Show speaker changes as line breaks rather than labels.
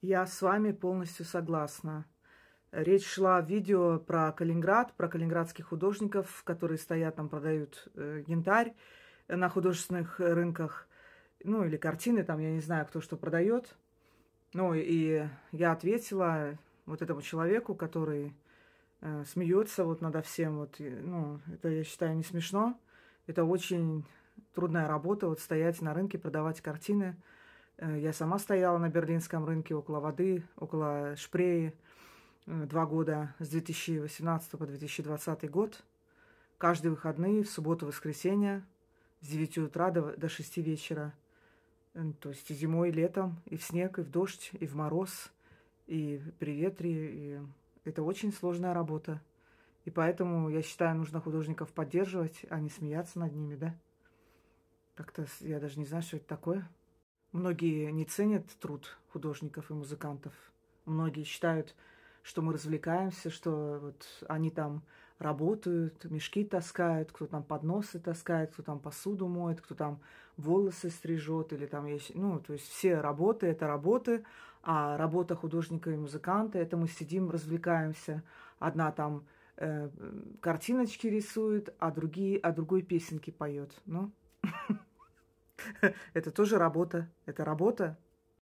Я с вами полностью согласна. Речь шла в видео про Калининград, про калининградских художников, которые стоят там, продают э, янтарь э, на художественных рынках. Ну, или картины там, я не знаю, кто что продает. Ну, и я ответила вот этому человеку, который э, смеется вот надо всем. Вот, и, ну, это, я считаю, не смешно. Это очень трудная работа, вот стоять на рынке, продавать картины – Э, я сама стояла на берлинском рынке около воды, около шпреи э, два года с 2018 по 2020 год. Каждые выходные, в субботу, воскресенье, с 9 утра до, до 6 вечера. Э, ну, то есть и зимой, и летом, и в снег, и в дождь, и в мороз, и при ветре. И это очень сложная работа. И поэтому, я считаю, нужно художников поддерживать, а не смеяться над ними, да? Как-то я даже не знаю, что это такое. Многие не ценят труд художников и музыкантов. Многие считают, что мы развлекаемся, что вот они там работают, мешки таскают, кто там подносы таскает, кто там посуду моет, кто там волосы стрижет или там есть... Ну, то есть все работы – это работы, а работа художника и музыканта – это мы сидим, развлекаемся. Одна там э, картиночки рисует, а, другие, а другой песенки поет. Ну, Это тоже работа. Это работа,